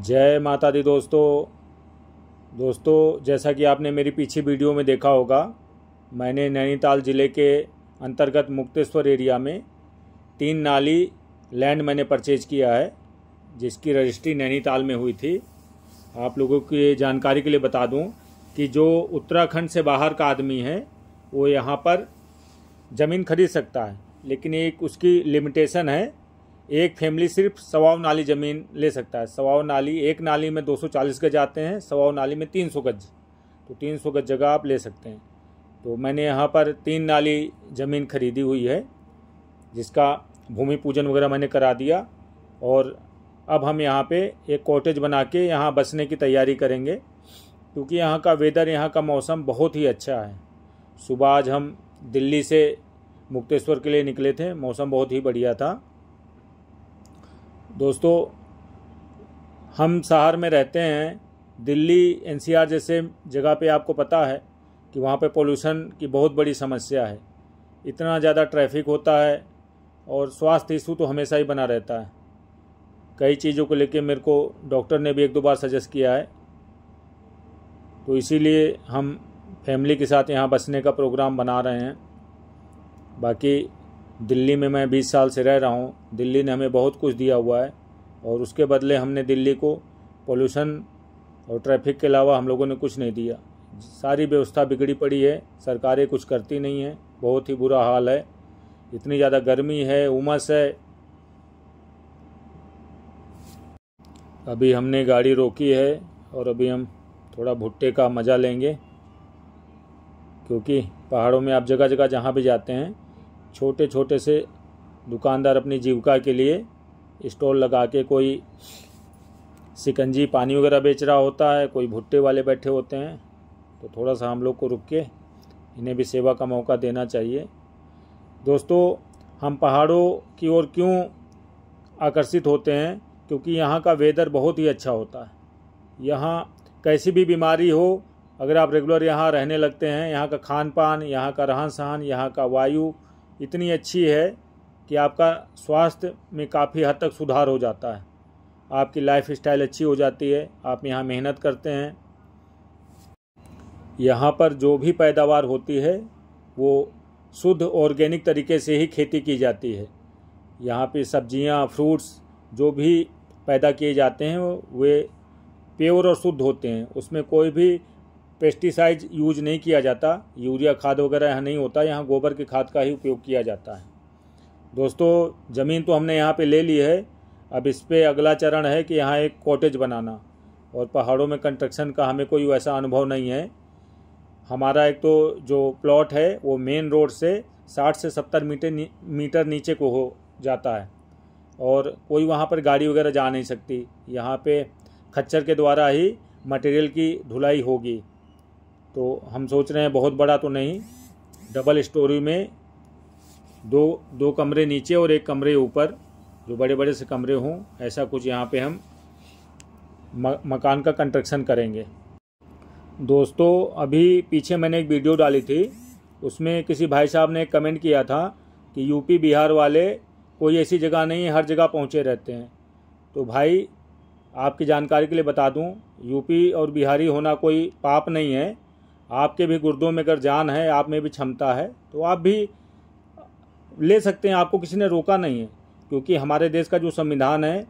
जय माता दी दोस्तों दोस्तों जैसा कि आपने मेरी पीछे वीडियो में देखा होगा मैंने नैनीताल ज़िले के अंतर्गत मुक्तेश्वर एरिया में तीन नाली लैंड मैंने परचेज किया है जिसकी रजिस्ट्री नैनीताल में हुई थी आप लोगों की जानकारी के लिए बता दूं कि जो उत्तराखंड से बाहर का आदमी है वो यहाँ पर ज़मीन खरीद सकता है लेकिन एक उसकी लिमिटेशन है एक फैमिली सिर्फ सवाओ नाली ज़मीन ले सकता है सवाओ नाली एक नाली में 240 गज आते हैं सवाओ नाली में 300 गज तो 300 गज जगह आप ले सकते हैं तो मैंने यहाँ पर तीन नाली ज़मीन खरीदी हुई है जिसका भूमि पूजन वगैरह मैंने करा दिया और अब हम यहाँ पे एक कॉटेज बना के यहाँ बसने की तैयारी करेंगे क्योंकि यहाँ का वेदर यहाँ का मौसम बहुत ही अच्छा है सुबह आज हम दिल्ली से मुक्तेश्वर के लिए निकले थे मौसम बहुत ही बढ़िया था दोस्तों हम शहर में रहते हैं दिल्ली एनसीआर जैसे जगह पे आपको पता है कि वहाँ पे पोल्यूशन की बहुत बड़ी समस्या है इतना ज़्यादा ट्रैफिक होता है और स्वास्थ्य इशू तो हमेशा ही बना रहता है कई चीज़ों को लेके मेरे को डॉक्टर ने भी एक दो बार सजेस्ट किया है तो इसीलिए हम फैमिली के साथ यहाँ बसने का प्रोग्राम बना रहे हैं बाकी दिल्ली में मैं बीस साल से रह रहा हूँ दिल्ली ने हमें बहुत कुछ दिया हुआ है और उसके बदले हमने दिल्ली को पोल्यूशन और ट्रैफिक के अलावा हम लोगों ने कुछ नहीं दिया सारी व्यवस्था बिगड़ी पड़ी है सरकारें कुछ करती नहीं हैं बहुत ही बुरा हाल है इतनी ज़्यादा गर्मी है उमस है अभी हमने गाड़ी रोकी है और अभी हम थोड़ा भुट्टे का मज़ा लेंगे क्योंकि पहाड़ों में आप जगह जगह जहाँ भी जाते हैं छोटे छोटे से दुकानदार अपनी जीविका के लिए स्टॉल लगा के कोई सिकंजी पानी वगैरह बेच रहा होता है कोई भुट्टे वाले बैठे होते हैं तो थोड़ा सा हम लोग को रुक के इन्हें भी सेवा का मौका देना चाहिए दोस्तों हम पहाड़ों की ओर क्यों आकर्षित होते हैं क्योंकि यहाँ का वेदर बहुत ही अच्छा होता है यहाँ कैसी भी बीमारी हो अगर आप रेगुलर यहाँ रहने लगते हैं यहाँ का खान पान यहाँ का रहन सहन यहाँ का वायु इतनी अच्छी है कि आपका स्वास्थ्य में काफ़ी हद तक सुधार हो जाता है आपकी लाइफ स्टाइल अच्छी हो जाती है आप यहाँ मेहनत करते हैं यहाँ पर जो भी पैदावार होती है वो शुद्ध ऑर्गेनिक तरीके से ही खेती की जाती है यहाँ पे सब्जियाँ फ्रूट्स जो भी पैदा किए जाते हैं वे प्योर और शुद्ध होते हैं उसमें कोई भी पेस्टिसाइड यूज नहीं किया जाता यूरिया खाद वगैरह यहाँ नहीं होता यहाँ गोबर की खाद का ही उपयोग किया जाता है दोस्तों ज़मीन तो हमने यहाँ पे ले ली है अब इस पर अगला चरण है कि यहाँ एक कॉटेज बनाना और पहाड़ों में कंस्ट्रक्शन का हमें कोई वैसा अनुभव नहीं है हमारा एक तो जो प्लॉट है वो मेन रोड से साठ से सत्तर मीटर नी, मीटर नीचे को हो जाता है और कोई वहाँ पर गाड़ी वगैरह जा नहीं सकती यहाँ पे खच्चर के द्वारा ही मटेरियल की ढुलाई होगी तो हम सोच रहे हैं बहुत बड़ा तो नहीं डबल स्टोरी में दो दो कमरे नीचे और एक कमरे ऊपर जो बड़े बड़े से कमरे हों ऐसा कुछ यहाँ पे हम म, मकान का कंस्ट्रक्शन करेंगे दोस्तों अभी पीछे मैंने एक वीडियो डाली थी उसमें किसी भाई साहब ने कमेंट किया था कि यूपी बिहार वाले कोई ऐसी जगह नहीं हर जगह पहुँचे रहते हैं तो भाई आपकी जानकारी के लिए बता दूँ यूपी और बिहारी होना कोई पाप नहीं है आपके भी गुर्दों में अगर जान है आप में भी क्षमता है तो आप भी ले सकते हैं आपको किसी ने रोका नहीं है क्योंकि हमारे देश का जो संविधान है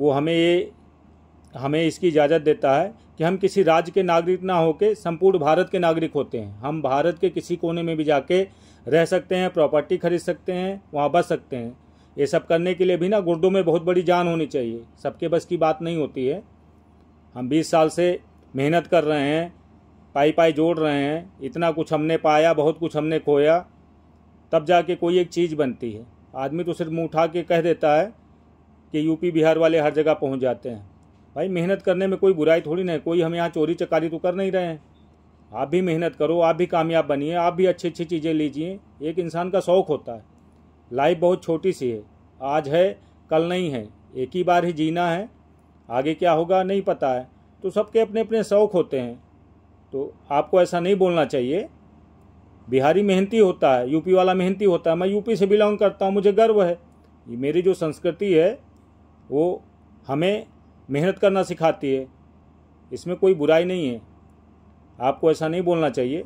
वो हमें ये हमें इसकी इजाज़त देता है कि हम किसी राज्य के नागरिक ना होकर संपूर्ण भारत के नागरिक होते हैं हम भारत के किसी कोने में भी जाके रह सकते हैं प्रॉपर्टी खरीद सकते हैं वहाँ बस सकते हैं ये सब करने के लिए भी ना गुर्दों में बहुत बड़ी जान होनी चाहिए सबके बस की बात नहीं होती है हम बीस साल से मेहनत कर रहे हैं पाई पाई जोड़ रहे हैं इतना कुछ हमने पाया बहुत कुछ हमने खोया तब जाके कोई एक चीज़ बनती है आदमी तो सिर्फ मुँह उठा के कह देता है कि यूपी बिहार वाले हर जगह पहुँच जाते हैं भाई मेहनत करने में कोई बुराई थोड़ी नहीं कोई हम यहाँ चोरी चकारी तो कर नहीं रहे हैं आप भी मेहनत करो आप भी कामयाब बनिए आप भी अच्छी अच्छी चीज़ें लीजिए एक इंसान का शौक़ होता है लाइफ बहुत छोटी सी है आज है कल नहीं है एक ही बार ही जीना है आगे क्या होगा नहीं पता है तो सबके अपने अपने शौक़ होते हैं तो आपको ऐसा नहीं बोलना चाहिए बिहारी मेहनती होता है यूपी वाला मेहनती होता है मैं यूपी से बिलोंग करता हूँ मुझे गर्व है ये मेरी जो संस्कृति है वो हमें मेहनत करना सिखाती है इसमें कोई बुराई नहीं है आपको ऐसा नहीं बोलना चाहिए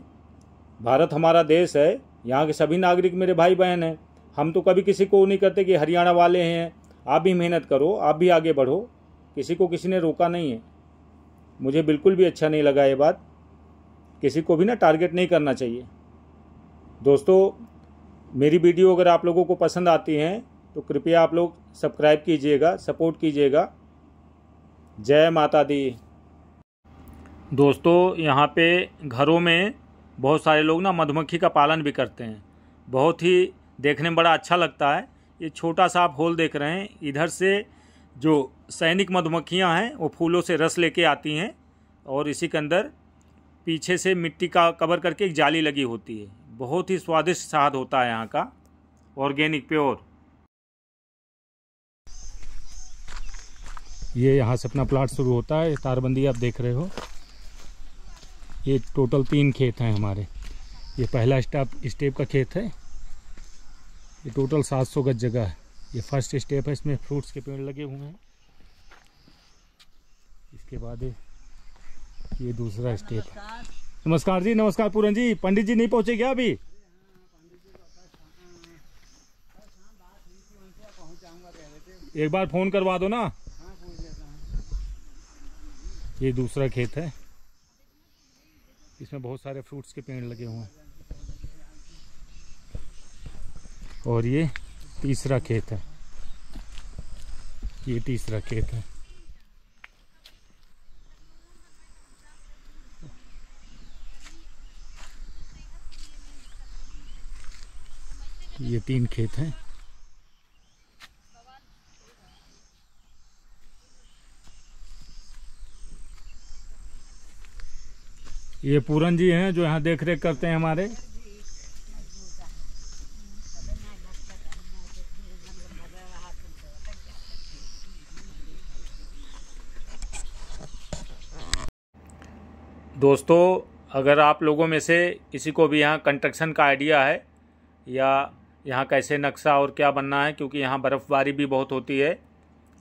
भारत हमारा देश है यहाँ के सभी नागरिक मेरे भाई बहन हैं हम तो कभी किसी को नहीं करते कि हरियाणा वाले हैं आप भी मेहनत करो आप भी आगे बढ़ो किसी को किसी ने रोका नहीं है मुझे बिल्कुल भी अच्छा नहीं लगा ये बात किसी को भी ना टारगेट नहीं करना चाहिए दोस्तों मेरी वीडियो अगर आप लोगों को पसंद आती हैं तो कृपया आप लोग सब्सक्राइब कीजिएगा सपोर्ट कीजिएगा जय माता दी दोस्तों यहाँ पे घरों में बहुत सारे लोग ना मधुमक्खी का पालन भी करते हैं बहुत ही देखने में बड़ा अच्छा लगता है ये छोटा सा आप होल देख रहे हैं इधर से जो सैनिक मधुमक्खियाँ हैं वो फूलों से रस लेके आती हैं और इसी के अंदर पीछे से मिट्टी का कवर करके एक जाली लगी होती है बहुत ही स्वादिष्ट स्वाद होता है यहाँ का ऑर्गेनिक प्योर ये यहाँ से अपना प्लाट शुरू होता है तारबंदी आप देख रहे हो ये टोटल तीन खेत हैं हमारे ये पहला स्टेप स्टेप का खेत है ये टोटल 700 गज जगह है ये फर्स्ट स्टेप है इसमें फ्रूट्स के पेड़ लगे हुए हैं इसके बाद ये दूसरा स्टेप है नमस्कार जी नमस्कार पूरन जी पंडित जी नहीं पहुंचे क्या अभी एक बार फोन करवा दो ना ये दूसरा खेत है इसमें बहुत सारे फ्रूट्स के पेड़ लगे हुए हैं और ये तीसरा खेत है ये तीसरा खेत है ये तीन खेत हैं ये पूरन जी हैं जो यहाँ देख रेख करते हैं हमारे दोस्तों अगर आप लोगों में से किसी को भी यहाँ कंस्ट्रक्शन का आइडिया है या यहाँ कैसे नक्शा और क्या बनना है क्योंकि यहाँ बर्फ़बारी भी बहुत होती है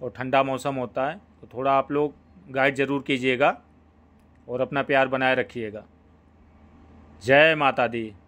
और ठंडा मौसम होता है तो थोड़ा आप लोग गाइड ज़रूर कीजिएगा और अपना प्यार बनाए रखिएगा जय माता दी